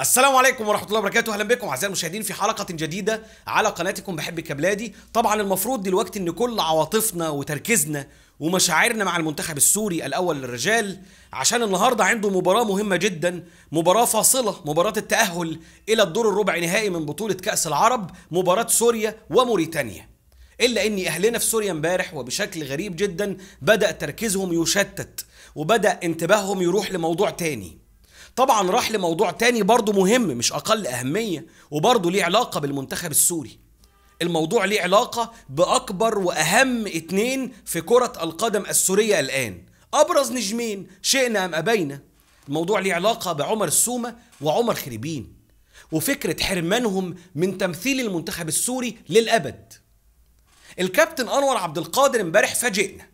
السلام عليكم ورحمه الله وبركاته اهلا بكم اعزائي المشاهدين في حلقه جديده على قناتكم بحب كبلادي طبعا المفروض دلوقتي ان كل عواطفنا وتركيزنا ومشاعرنا مع المنتخب السوري الاول للرجال عشان النهارده عنده مباراه مهمه جدا مباراه فاصله مباراه التاهل الى الدور الربع نهائي من بطوله كاس العرب مباراه سوريا وموريتانيا الا ان اهلنا في سوريا امبارح وبشكل غريب جدا بدا تركيزهم يشتت وبدا انتباههم يروح لموضوع تاني طبعا راح لموضوع تاني برضه مهم مش اقل اهميه وبرضه ليه علاقه بالمنتخب السوري الموضوع ليه علاقه باكبر واهم اتنين في كره القدم السوريه الان ابرز نجمين شئنا ام ابينا الموضوع ليه علاقه بعمر السومه وعمر خريبين وفكره حرمانهم من تمثيل المنتخب السوري للابد الكابتن انور عبد القادر امبارح فاجئنا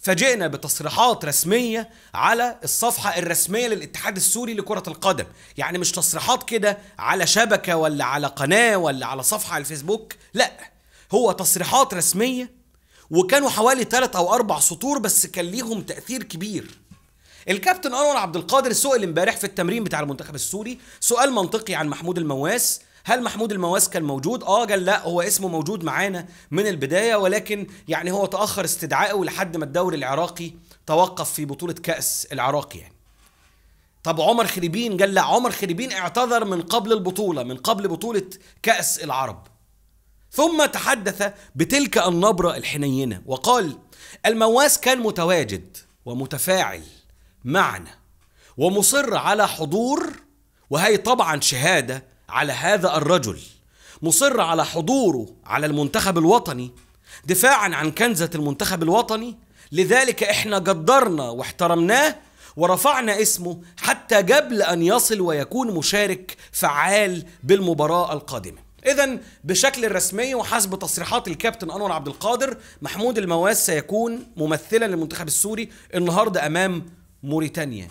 فجئنا بتصريحات رسمية على الصفحة الرسمية للاتحاد السوري لكرة القدم يعني مش تصريحات كده على شبكة ولا على قناة ولا على صفحة على الفيسبوك لا هو تصريحات رسمية وكانوا حوالي ثلاث أو أربع سطور بس كان ليهم تأثير كبير الكابتن انور عبد القادر سئل امبارح في التمرين بتاع المنتخب السوري سؤال منطقي عن محمود المواس هل محمود المواس كان موجود اه قال لا هو اسمه موجود معانا من البدايه ولكن يعني هو تاخر استدعائه لحد ما الدوري العراقي توقف في بطوله كاس العراق يعني طب عمر خريبين قال لا عمر خريبين اعتذر من قبل البطوله من قبل بطوله كاس العرب ثم تحدث بتلك النبره الحنينه وقال المواس كان متواجد ومتفاعل معنا ومصر على حضور وهي طبعا شهاده على هذا الرجل مصر على حضوره على المنتخب الوطني دفاعا عن كنزة المنتخب الوطني لذلك احنا قدرنا واحترمناه ورفعنا اسمه حتى قبل ان يصل ويكون مشارك فعال بالمباراه القادمه اذا بشكل رسمي وحسب تصريحات الكابتن انور عبد القادر محمود المواس سيكون ممثلا للمنتخب السوري النهارده امام موريتانيا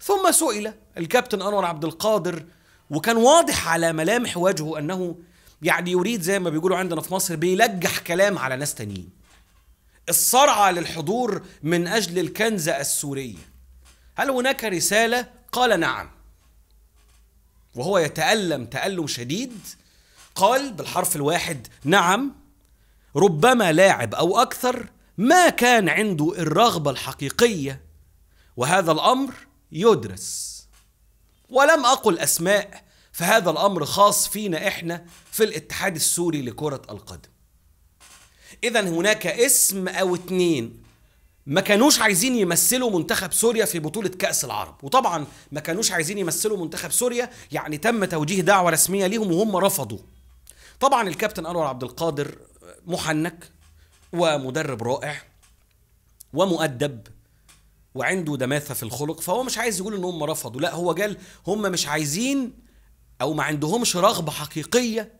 ثم سئل الكابتن انور عبد القادر وكان واضح على ملامح وجهه انه يعني يريد زي ما بيقولوا عندنا في مصر بيلجح كلام على ناس تانيين الصرعة للحضور من أجل الكنزة السورية هل هناك رسالة؟ قال نعم وهو يتألم تألم شديد قال بالحرف الواحد نعم ربما لاعب أو أكثر ما كان عنده الرغبة الحقيقية وهذا الأمر يدرس ولم أقل أسماء فهذا الأمر خاص فينا إحنا في الاتحاد السوري لكرة القدم إذا هناك اسم أو اتنين ما كانوش عايزين يمثلوا منتخب سوريا في بطولة كأس العرب وطبعا ما كانوش عايزين يمثلوا منتخب سوريا يعني تم توجيه دعوة رسمية ليهم وهم رفضوا طبعا الكابتن أنور عبد القادر محنك ومدرب رائع ومؤدب وعنده دماثه في الخلق فهو مش عايز يقول ان هم رفضوا لا هو قال هم مش عايزين او ما عندهمش رغبه حقيقيه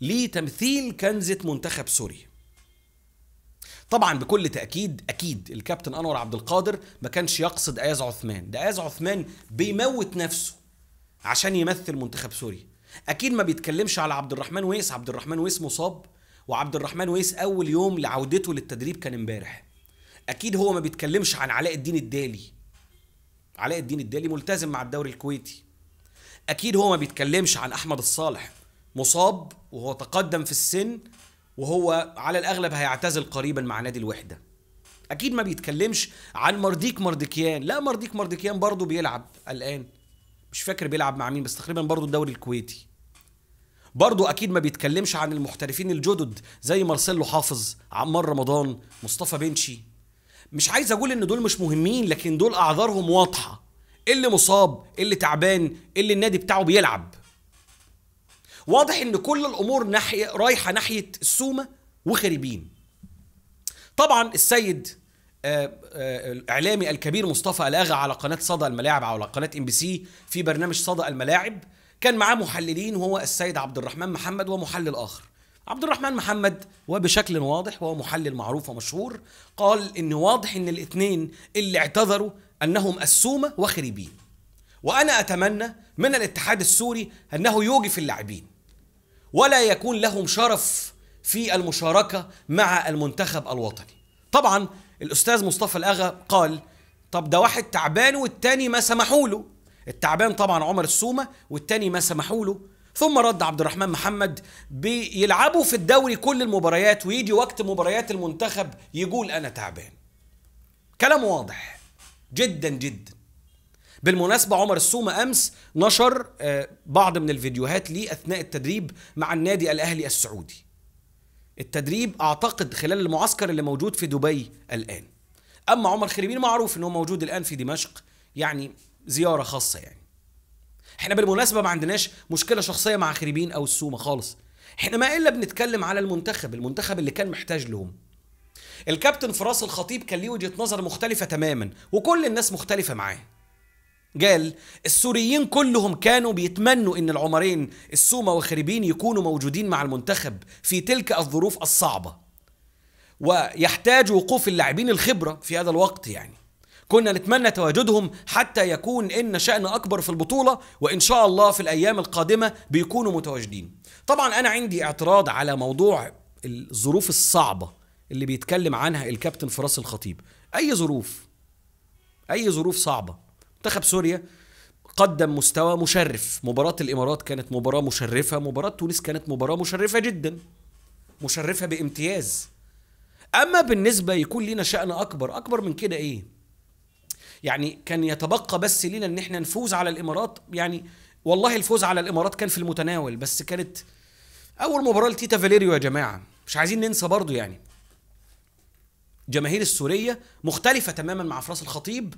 لتمثيل كنزه منتخب سوريا طبعا بكل تاكيد اكيد الكابتن انور عبد القادر ما كانش يقصد اياز عثمان ده اياز عثمان بيموت نفسه عشان يمثل منتخب سوريا اكيد ما بيتكلمش على عبد الرحمن ويس عبد الرحمن ويس مصاب وعبد الرحمن ويس اول يوم لعودته للتدريب كان امبارح اكيد هو ما بيتكلمش عن علاء الدين الدالي علاء الدين الدالي ملتزم مع الدوري الكويتي اكيد هو ما بيتكلمش عن احمد الصالح مصاب وهو تقدم في السن وهو على الاغلب هيعتزل قريبا مع نادي الوحده اكيد ما بيتكلمش عن مرديك مرديكيان لا مرديك مرديكيان برضه بيلعب الان مش فاكر بيلعب مع مين بس تقريبا برضه الدوري الكويتي برضه اكيد ما بيتكلمش عن المحترفين الجدد زي مارسيلو حافظ عمار رمضان مصطفى بنشي مش عايز اقول ان دول مش مهمين لكن دول اعذارهم واضحه اللي مصاب اللي تعبان اللي النادي بتاعه بيلعب واضح ان كل الامور ناحيه رايحه ناحيه السومه وخريبين طبعا السيد آه، آه، الاعلامي الكبير مصطفى الاغا على قناه صدى الملاعب على قناه ام بي سي في برنامج صدى الملاعب كان معاه محللين وهو السيد عبد الرحمن محمد ومحلل اخر عبد الرحمن محمد وبشكل واضح وهو محلل معروف ومشهور قال ان واضح ان الاثنين اللي اعتذروا انهم السومه وخريبين وانا اتمنى من الاتحاد السوري انه يوقف اللاعبين ولا يكون لهم شرف في المشاركه مع المنتخب الوطني طبعا الاستاذ مصطفى الاغا قال طب ده واحد تعبان والتاني ما سمحوا له التعبان طبعا عمر السومه والتاني ما سمحوا له ثم رد عبد الرحمن محمد بيلعبوا في الدوري كل المباريات ويجي وقت مباريات المنتخب يقول انا تعبان كلام واضح جدا جدا بالمناسبة عمر السومة أمس نشر آه، بعض من الفيديوهات لي أثناء التدريب مع النادي الأهلي السعودي التدريب أعتقد خلال المعسكر اللي موجود في دبي الآن أما عمر خريبين معروف أنه موجود الآن في دمشق يعني زيارة خاصة يعني احنا بالمناسبه ما عندناش مشكله شخصيه مع خريبين او السومه خالص احنا ما الا بنتكلم على المنتخب المنتخب اللي كان محتاج لهم الكابتن فراس الخطيب كان ليه وجهه نظر مختلفه تماما وكل الناس مختلفه معاه قال السوريين كلهم كانوا بيتمنوا ان العمرين السومه وخريبين يكونوا موجودين مع المنتخب في تلك الظروف الصعبه ويحتاج وقوف اللاعبين الخبره في هذا الوقت يعني كنا نتمنى تواجدهم حتى يكون إن شأن أكبر في البطولة وإن شاء الله في الأيام القادمة بيكونوا متواجدين طبعا أنا عندي اعتراض على موضوع الظروف الصعبة اللي بيتكلم عنها الكابتن فراس الخطيب أي ظروف أي ظروف صعبة منتخب سوريا قدم مستوى مشرف مباراة الإمارات كانت مباراة مشرفة مباراة تونس كانت مباراة مشرفة جدا مشرفة بامتياز أما بالنسبة يكون لنا شأن أكبر أكبر من كده إيه يعني كان يتبقى بس لينا ان احنا نفوز على الامارات يعني والله الفوز على الامارات كان في المتناول بس كانت اول مباراه لتيتا فاليريو يا جماعه مش عايزين ننسى برضو يعني جماهير السوريه مختلفه تماما مع فراس الخطيب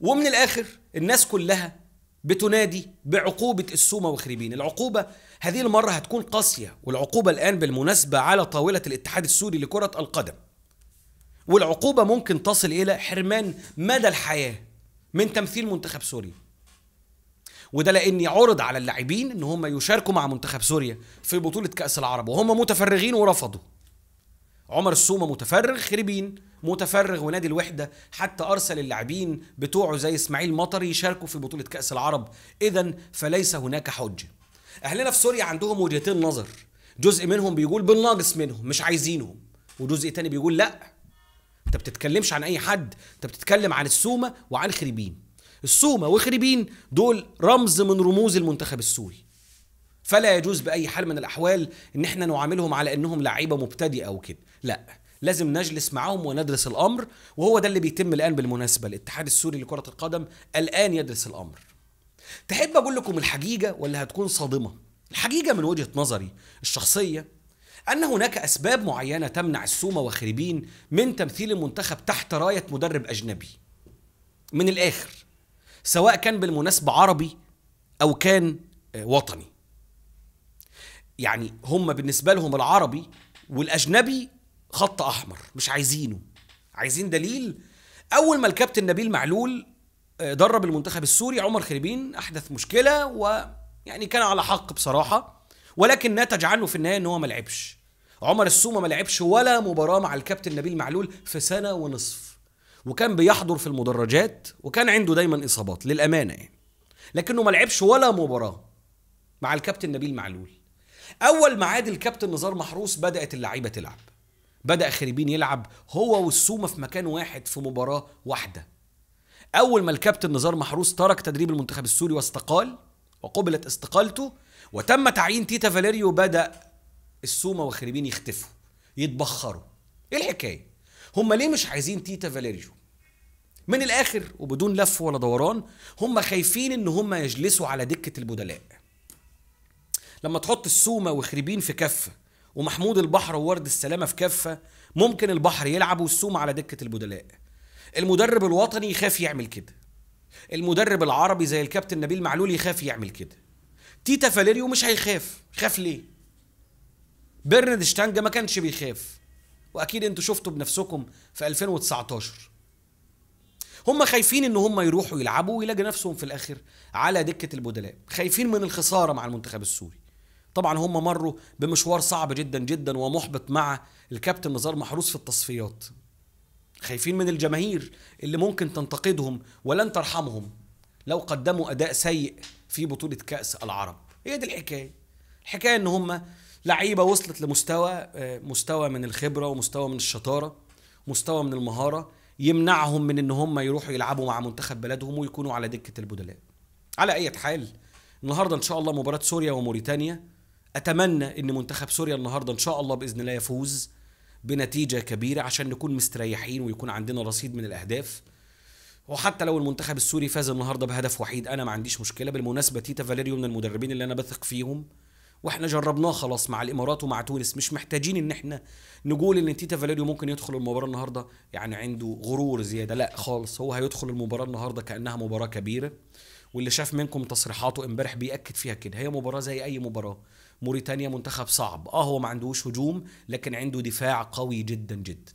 ومن الاخر الناس كلها بتنادي بعقوبه السومه وخريبين العقوبه هذه المره هتكون قاسيه والعقوبه الان بالمناسبه على طاوله الاتحاد السوري لكره القدم والعقوبه ممكن تصل الى حرمان مدى الحياه من تمثيل منتخب سوريا وده لاني عرض على اللاعبين ان هم يشاركوا مع منتخب سوريا في بطوله كاس العرب وهم متفرغين ورفضوا عمر السومه متفرغ خريبين متفرغ ونادي الوحده حتى ارسل اللاعبين بتوعه زي اسماعيل مطر يشاركوا في بطوله كاس العرب اذا فليس هناك حجه اهلنا في سوريا عندهم وجهتين نظر جزء منهم بيقول بالناقص منهم مش عايزينهم وجزء تاني بيقول لا انت بتتكلمش عن اي حد انت بتتكلم عن السومه وعن خريبين السومه وخريبين دول رمز من رموز المنتخب السوري فلا يجوز باي حال من الاحوال ان احنا نعاملهم على انهم لعيبه مبتدئه او كده لا لازم نجلس معاهم وندرس الامر وهو ده اللي بيتم الان بالمناسبه الاتحاد السوري لكره القدم الان يدرس الامر تحب اقول لكم الحقيقه ولا هتكون صادمه الحقيقه من وجهه نظري الشخصيه أن هناك أسباب معينة تمنع السومة وخريبين من تمثيل المنتخب تحت راية مدرب أجنبي من الآخر سواء كان بالمناسبة عربي أو كان آه، وطني يعني هم بالنسبة لهم العربي والأجنبي خط أحمر مش عايزينه عايزين دليل أول ما الكابتن نبيل معلول آه، درب المنتخب السوري عمر خريبين أحدث مشكلة ويعني كان على حق بصراحة ولكن نتج عنه في النهايه ان هو ما لعبش عمر السومه ما لعبش ولا مباراه مع الكابتن نبيل معلول في سنه ونصف وكان بيحضر في المدرجات وكان عنده دايما اصابات للامانه يعني لكنه ما لعبش ولا مباراه مع الكابتن نبيل معلول اول ما عاد الكابتن نزار محروس بدات اللعيبه تلعب بدا خريبين يلعب هو والسومه في مكان واحد في مباراه واحده اول ما الكابتن نزار محروس ترك تدريب المنتخب السوري واستقال وقبلت استقالته وتم تعيين تيتا فاليريو بدأ السومة وخريبين يختفوا يتبخروا ايه الحكاية هم ليه مش عايزين تيتا فاليريو من الاخر وبدون لف ولا دوران هم خايفين ان هم يجلسوا على دكة البدلاء لما تحط السومة وخريبين في كفة ومحمود البحر وورد السلامة في كفة ممكن البحر يلعب والسومة على دكة البدلاء المدرب الوطني يخاف يعمل كده المدرب العربي زي الكابتن نبيل معلول يخاف يعمل كده تيتا فاليريو مش هيخاف خاف ليه برنارد شتانجا ما كانش بيخاف واكيد انتوا شفتوا بنفسكم في 2019 هم خايفين ان هم يروحوا يلعبوا ويلاقي نفسهم في الاخر على دكه البدلاء خايفين من الخساره مع المنتخب السوري طبعا هم مروا بمشوار صعب جدا جدا ومحبط مع الكابتن نزار محروس في التصفيات خايفين من الجماهير اللي ممكن تنتقدهم ولن ترحمهم لو قدموا اداء سيء في بطوله كاس العرب هي دي الحكايه الحكايه ان هم لعيبه وصلت لمستوى آه، مستوى من الخبره ومستوى من الشطاره مستوى من المهاره يمنعهم من ان هم يروحوا يلعبوا مع منتخب بلدهم ويكونوا على دكه البدلاء على اي حال النهارده ان شاء الله مباراه سوريا وموريتانيا اتمنى ان منتخب سوريا النهارده ان شاء الله باذن الله يفوز بنتيجه كبيره عشان نكون مستريحين ويكون عندنا رصيد من الاهداف وحتى لو المنتخب السوري فاز النهارده بهدف وحيد انا ما عنديش مشكله بالمناسبه تيتا فاليريو من المدربين اللي انا بثق فيهم واحنا جربناه خلاص مع الامارات ومع تونس مش محتاجين ان احنا نقول ان تيتا فاليريو ممكن يدخل المباراه النهارده يعني عنده غرور زياده لا خالص هو هيدخل المباراه النهارده كانها مباراه كبيره واللي شاف منكم تصريحاته امبارح بياكد فيها كده هي مباراه زي اي مباراه موريتانيا منتخب صعب اه هو ما عندوش هجوم لكن عنده دفاع قوي جدا جدا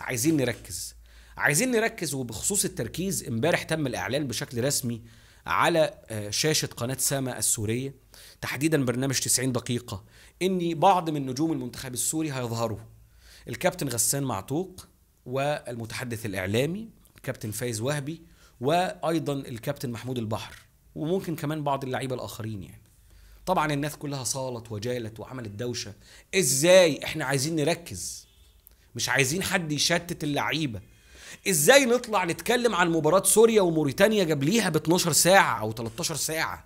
عايزين نركز عايزين نركز وبخصوص التركيز امبارح تم الاعلان بشكل رسمي على آه، شاشة قناة سما السورية تحديدا برنامج 90 دقيقة ان بعض من نجوم المنتخب السوري هيظهروا الكابتن غسان معتوق والمتحدث الاعلامي الكابتن فايز وهبي وايضا الكابتن محمود البحر وممكن كمان بعض اللعيبه الاخرين يعني طبعا الناس كلها صالت وجالت وعملت دوشه ازاي احنا عايزين نركز مش عايزين حد يشتت اللعيبه ازاي نطلع نتكلم عن مباراه سوريا وموريتانيا جابليها ب 12 ساعه او 13 ساعه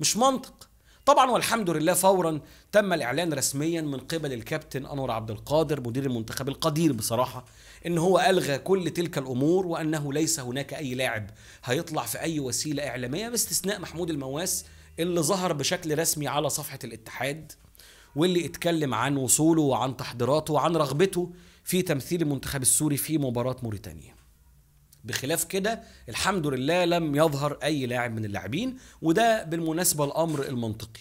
مش منطق طبعا والحمد لله فورا تم الاعلان رسميا من قبل الكابتن انور عبد القادر مدير المنتخب القدير بصراحه ان هو الغى كل تلك الامور وانه ليس هناك اي لاعب هيطلع في اي وسيله اعلاميه باستثناء محمود المواس اللي ظهر بشكل رسمي على صفحه الاتحاد واللي اتكلم عن وصوله وعن تحضيراته وعن رغبته في تمثيل المنتخب السوري في مباراة موريتانيا بخلاف كده الحمد لله لم يظهر أي لاعب من اللاعبين وده بالمناسبة الأمر المنطقي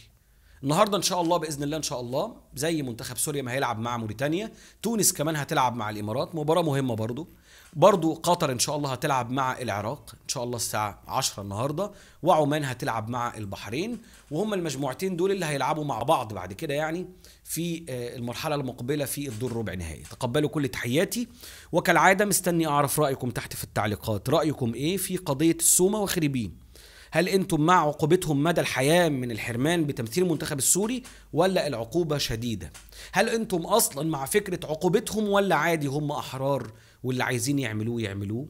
النهارده ان شاء الله باذن الله ان شاء الله زي منتخب سوريا ما هيلعب مع موريتانيا تونس كمان هتلعب مع الامارات مباراه مهمه برضو برضو قطر ان شاء الله هتلعب مع العراق ان شاء الله الساعه 10 النهارده وعمان هتلعب مع البحرين وهم المجموعتين دول اللي هيلعبوا مع بعض بعد كده يعني في آه، المرحله المقبله في الدور ربع نهائي تقبلوا كل تحياتي وكالعاده مستني اعرف رايكم تحت في التعليقات رايكم ايه في قضيه السومه وخريبين هل انتم مع عقوبتهم مدى الحياه من الحرمان بتمثيل المنتخب السوري ولا العقوبه شديده؟ هل انتم اصلا مع فكره عقوبتهم ولا عادي هم احرار واللي عايزين يعملوه يعملوه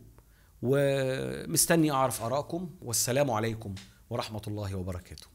ومستني اعرف ارائكم والسلام عليكم ورحمه الله وبركاته